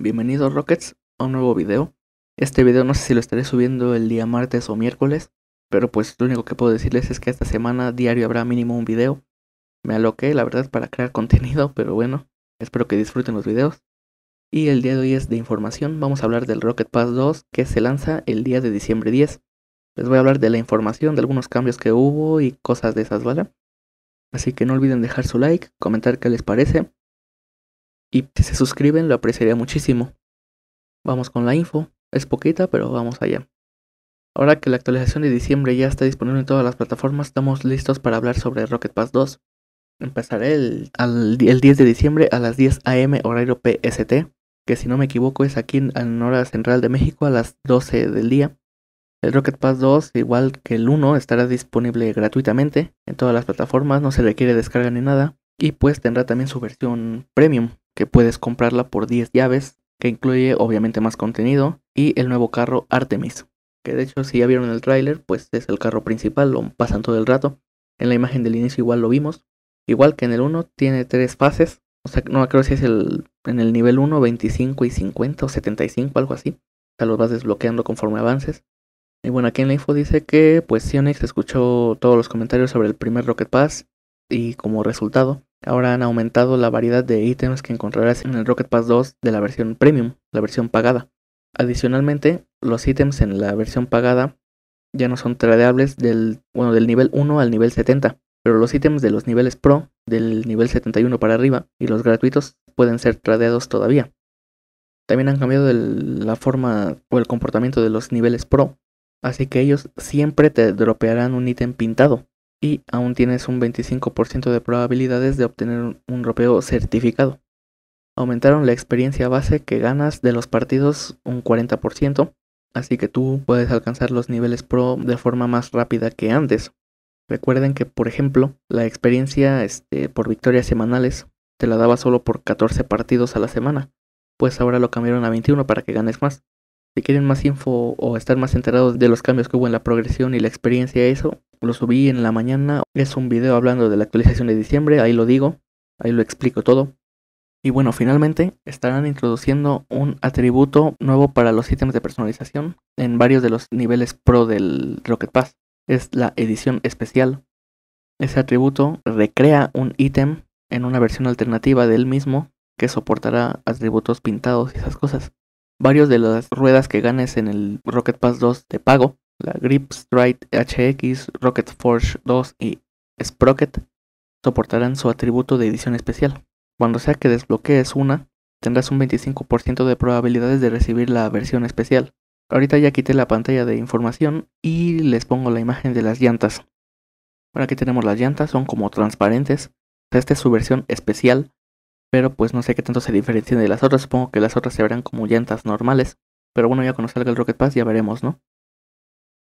Bienvenidos Rockets a un nuevo video. Este video no sé si lo estaré subiendo el día martes o miércoles, pero pues lo único que puedo decirles es que esta semana diario habrá mínimo un video. Me aloqué, la verdad, para crear contenido, pero bueno, espero que disfruten los videos. Y el día de hoy es de información, vamos a hablar del Rocket Pass 2 que se lanza el día de diciembre 10. Les voy a hablar de la información, de algunos cambios que hubo y cosas de esas, ¿vale? Así que no olviden dejar su like, comentar qué les parece y si se suscriben lo apreciaría muchísimo. Vamos con la info. Es poquita, pero vamos allá. Ahora que la actualización de diciembre ya está disponible en todas las plataformas, estamos listos para hablar sobre Rocket Pass 2. Empezaré el, 10 de diciembre a las 10 am horario PST, que si no me equivoco es aquí en, en hora central de México a las 12 del día. El Rocket Pass 2, igual que el 1, estará disponible gratuitamente en todas las plataformas, no se requiere descarga ni nada, y pues tendrá también su versión premium, que puedes comprarla por 10 llaves, que incluye obviamente más contenido, y el nuevo carro Artemis, que de hecho si ya vieron el tráiler, pues es el carro principal, lo pasan todo el rato. En la imagen del inicio igual lo vimos, igual que en el 1 tiene tres fases, o sea, no creo si es el en el nivel 1, 25 y 50 o 75, algo así. O sea, los vas desbloqueando conforme avances. Y bueno, aquí en la info dice que pues Sionix escuchó todos los comentarios sobre el primer Rocket Pass y como resultado Ahora han aumentado la variedad de ítems que encontrarás en el Rocket Pass 2 de la versión premium, la versión pagada. Adicionalmente, los ítems en la versión pagada ya no son tradeables del, del nivel 1 al nivel 70, pero los ítems de los niveles Pro, del nivel 71 para arriba, y los gratuitos pueden ser tradeados todavía. También han cambiado la forma o el comportamiento de los niveles Pro, así que ellos siempre te dropearán un ítem pintado, y aún tienes un 25% de probabilidades de obtener un ropeo certificado. Aumentaron la experiencia base que ganas de los partidos un 40%, así que tú puedes alcanzar los niveles pro de forma más rápida que antes. Recuerden que, por ejemplo, la experiencia este, por victorias semanales te la daba solo por 14 partidos a la semana, pues ahora lo cambiaron a 21 para que ganes más. Si quieren más info o estar más enterados de los cambios que hubo en la progresión y la experiencia, eso lo subí en la mañana. Es un video hablando de la actualización de diciembre, ahí lo digo, ahí lo explico todo. Y bueno, finalmente estarán introduciendo un atributo nuevo para los ítems de personalización en varios de los niveles pro del Rocket Pass. Es la edición especial. Ese atributo recrea un ítem en una versión alternativa del mismo que soportará atributos pintados y esas cosas. Varios de las ruedas que ganes en el Rocket Pass 2 de pago, la Grip Stride HX, Rocket Forge 2 y Sprocket, soportarán su atributo de edición especial. Cuando sea que desbloquees una, tendrás un 25% de probabilidades de recibir la versión especial. Ahorita ya quité la pantalla de información y les pongo la imagen de las llantas. Ahora aquí tenemos las llantas, son como transparentes. Esta es su versión especial pero pues no sé qué tanto se diferencian de las otras. Supongo que las otras se verán como llantas normales. Pero bueno, ya cuando salga el Rocket Pass ya veremos, ¿no?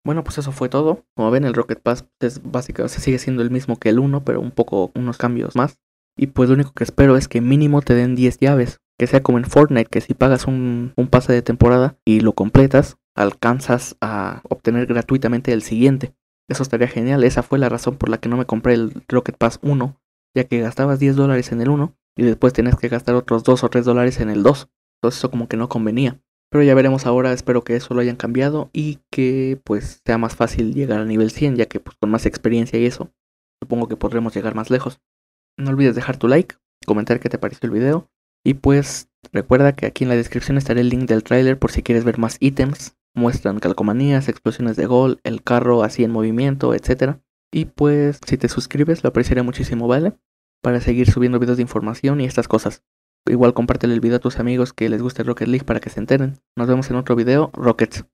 Bueno, pues eso fue todo. Como ven, el Rocket Pass es básicamente, sigue siendo el mismo que el 1, pero un poco, unos cambios más. Y pues lo único que espero es que mínimo te den 10 llaves. Que sea como en Fortnite, que si pagas un, un pase de temporada y lo completas, alcanzas a obtener gratuitamente el siguiente. Eso estaría genial. Esa fue la razón por la que no me compré el Rocket Pass 1, ya que gastabas 10 dólares en el 1 y después tienes que gastar otros 2 o 3 dólares en el 2. Entonces eso como que no convenía. Pero ya veremos ahora, espero que eso lo hayan cambiado y que pues sea más fácil llegar al nivel 100, ya que pues con más experiencia y eso, supongo que podremos llegar más lejos. No olvides dejar tu like, comentar qué te pareció el video y pues recuerda que aquí en la descripción estará el link del tráiler por si quieres ver más ítems. Muestran calcomanías, explosiones de gol, el carro así en movimiento, etc. Y pues si te suscribes lo apreciaré muchísimo, ¿vale? para seguir subiendo videos de información y estas cosas. Igual compártele el video a tus amigos que les guste Rocket League para que se enteren. Nos vemos en otro video, Rockets.